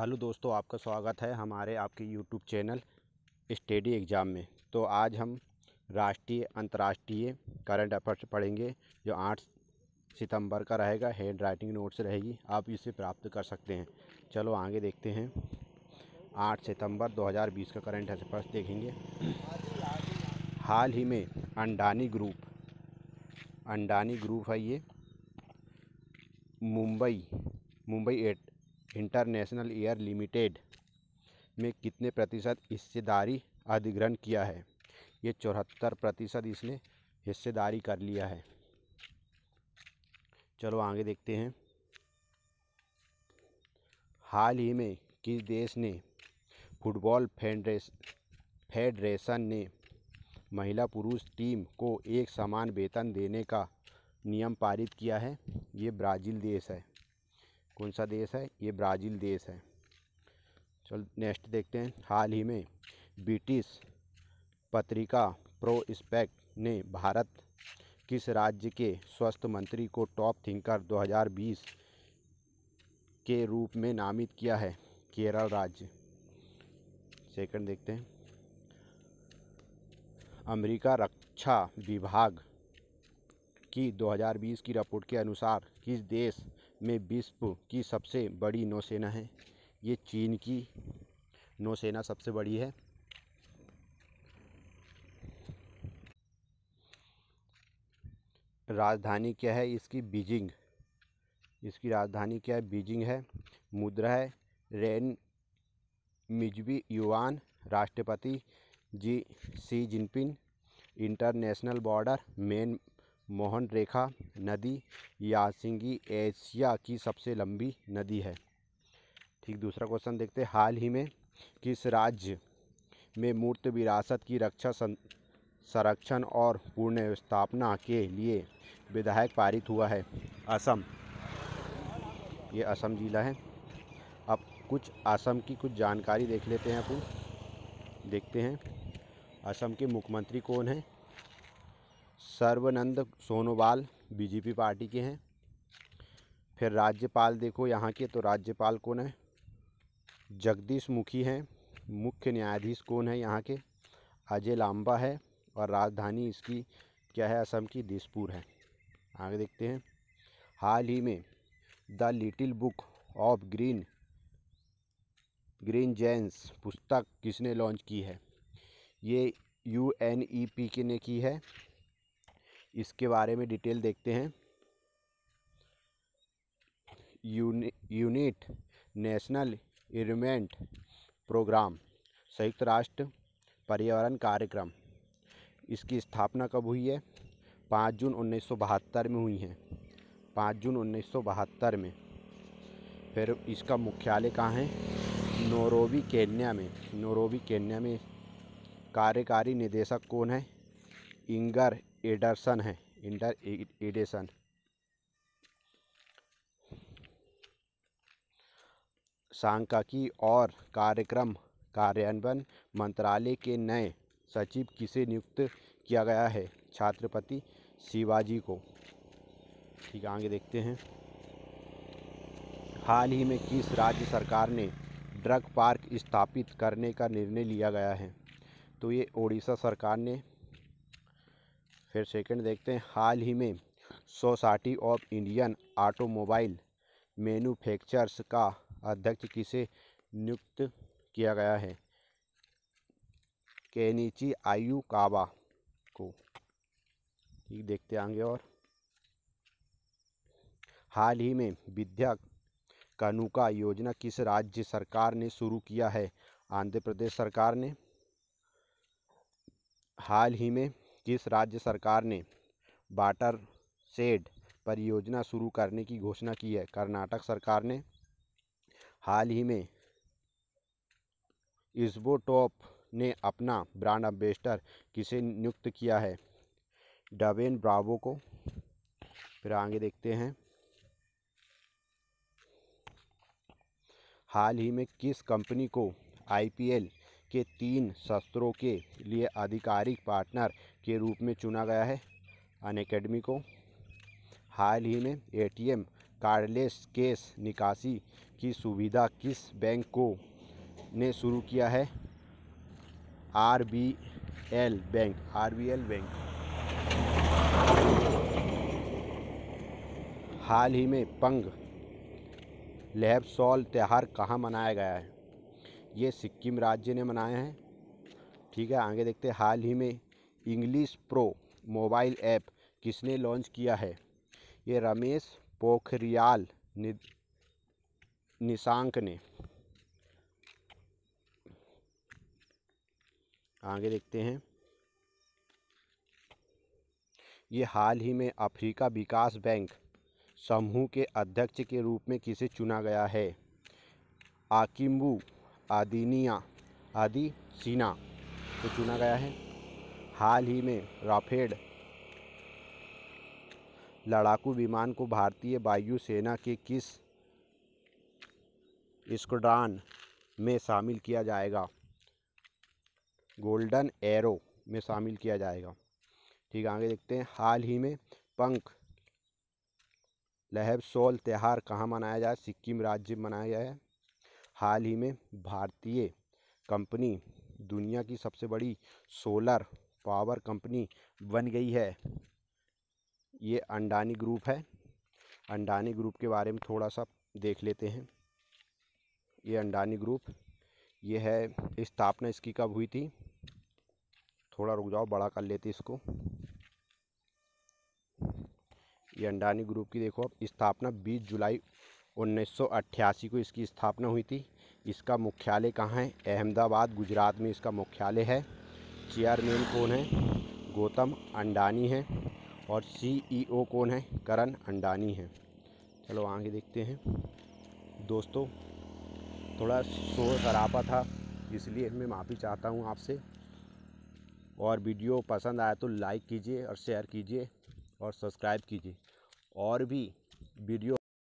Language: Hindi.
हेलो दोस्तों आपका स्वागत है हमारे आपके यूट्यूब चैनल स्टडी एग्ज़ाम में तो आज हम राष्ट्रीय अंतर्राष्ट्रीय करंट अफेयर्स पढ़ेंगे जो आठ सितंबर का रहेगा हैंड राइटिंग नोट्स रहेगी आप इसे प्राप्त कर सकते हैं चलो आगे देखते हैं आठ सितंबर 2020 का करंट अफेयर्स देखेंगे हाल ही में अंडानी ग्रुप अंडानी ग्रुप है ये मुंबई मुंबई एट इंटरनेशनल एयर लिमिटेड में कितने प्रतिशत हिस्सेदारी अधिग्रहण किया है ये चौहत्तर प्रतिशत इसने हिस्सेदारी कर लिया है चलो आगे देखते हैं हाल ही में किस देश ने फुटबॉल फेडरेस फेडरेशन ने महिला पुरुष टीम को एक समान वेतन देने का नियम पारित किया है ये ब्राज़ील देश है कौन सा देश है ये ब्राज़ील देश है चल नेक्स्ट देखते हैं हाल ही में ब्रिटिश पत्रिका प्रोस्पेक्ट ने भारत किस राज्य के स्वास्थ्य मंत्री को टॉप थिंकर 2020 के रूप में नामित किया है केरल राज्य सेकंड देखते हैं अमेरिका रक्षा विभाग की 2020 की रिपोर्ट के अनुसार किस देश में विश्व की सबसे बड़ी नौसेना है ये चीन की नौसेना सबसे बड़ी है राजधानी क्या है इसकी बीजिंग इसकी राजधानी क्या है बीजिंग है मुद्रा है रेन मिजबी युवान राष्ट्रपति जी सी जिनपिंग इंटरनेशनल बॉर्डर मेन मोहन रेखा नदी यासिंगी एशिया की सबसे लंबी नदी है ठीक दूसरा क्वेश्चन देखते हैं हाल ही में किस राज्य में मूर्त विरासत की रक्षा संरक्षण और पुनर्स्थापना के लिए विधायक पारित हुआ है असम ये असम जिला है अब कुछ असम की कुछ जानकारी देख लेते हैं अपन देखते हैं असम के मुख्यमंत्री कौन हैं सर्वानंद सोनोवाल बीजेपी पार्टी के हैं फिर राज्यपाल देखो यहाँ के तो राज्यपाल कौन है जगदीश मुखी हैं मुख्य न्यायाधीश कौन है यहाँ के अजय लांबा है और राजधानी इसकी क्या है असम की दिसपुर है आगे देखते हैं हाल ही में the little book of green green जेंस पुस्तक किसने लॉन्च की है ये यू एन ई पी के ने की है इसके बारे में डिटेल देखते हैं यूनि, यूनिट नेशनल इन्वेंट प्रोग्राम संयुक्त राष्ट्र पर्यावरण कार्यक्रम इसकी स्थापना कब हुई है पाँच जून उन्नीस में हुई है पाँच जून उन्नीस में फिर इसका मुख्यालय कहाँ है नोरोवी केन्या में नोरोवी केन्या में कार्यकारी निदेशक कौन है इंगर एडरसन है इंडर एडेसन सांख्यिकी और कार्यक्रम कार्यान्वयन मंत्रालय के नए सचिव किसे नियुक्त किया गया है छात्रपति शिवाजी को ठीक आगे देखते हैं हाल ही में किस राज्य सरकार ने ड्रग पार्क स्थापित करने का निर्णय लिया गया है तो ये ओडिशा सरकार ने फिर सेकंड देखते हैं हाल ही में society of Indian automobile manufacturers का अध्यक्ष किसे नियुक्त किया गया है केनीची आयु काबा को ठीक देखते आगे और हाल ही में विद्या कनुका योजना किस राज्य सरकार ने शुरू किया है आंध्र प्रदेश सरकार ने हाल ही में जिस राज्य सरकार ने वाटर सेड परियोजना शुरू करने की घोषणा की है कर्नाटक सरकार ने हाल ही में इसबोटॉप ने अपना ब्रांड एम्बेसडर किसे नियुक्त किया है डबेन ब्रावो को फिर आगे देखते हैं हाल ही में किस कंपनी को आईपीएल के तीन सत्रों के लिए आधिकारिक पार्टनर के रूप में चुना गया है अनकेडमी को हाल ही में एटीएम कार्डलेस केस निकासी की सुविधा किस बैंक को ने शुरू किया है आरबीएल बैंक आरबीएल बैंक हाल ही में पंग लेब सॉल त्यौहार कहाँ मनाया गया है ये सिक्किम राज्य ने मनाया है ठीक है आगे देखते हैं हाल ही में इंग्लिश प्रो मोबाइल ऐप किसने लॉन्च किया है ये रमेश पोखरियाल निशांक ने आगे देखते हैं ये हाल ही में अफ्रीका विकास बैंक समूह के अध्यक्ष के रूप में किसे चुना गया है आकिम्बू आदिनिया आदि सीना को चुना गया है हाल ही में राफेल लड़ाकू विमान को भारतीय वायुसेना के किस स्क्वाड्रान में शामिल किया जाएगा गोल्डन एरो में शामिल किया जाएगा ठीक आगे देखते हैं हाल ही में पंख लहब सोल त्यौहार कहाँ मनाया जाए सिक्किम राज्य मनाया गया है हाल ही में भारतीय कंपनी दुनिया की सबसे बड़ी सोलर पावर कंपनी बन गई है ये अंडानी ग्रुप है अंडानी ग्रुप के बारे में थोड़ा सा देख लेते हैं ये अंडानी ग्रुप ये है स्थापना इसकी कब हुई थी थोड़ा रुक जाओ बड़ा कर लेते इसको ये अंडानी ग्रुप की देखो अब स्थापना 20 जुलाई 1988 को इसकी स्थापना हुई थी इसका मुख्यालय कहाँ है अहमदाबाद गुजरात में इसका मुख्यालय है चेयरमैन कौन है गौतम अंडानी है और सीईओ e कौन है करण अंडानी है चलो आगे देखते हैं दोस्तों थोड़ा शोर शराबा था इसलिए मैं माफ़ी चाहता हूँ आपसे और वीडियो पसंद आया तो लाइक कीजिए और शेयर कीजिए और सब्सक्राइब कीजिए और भी वीडियो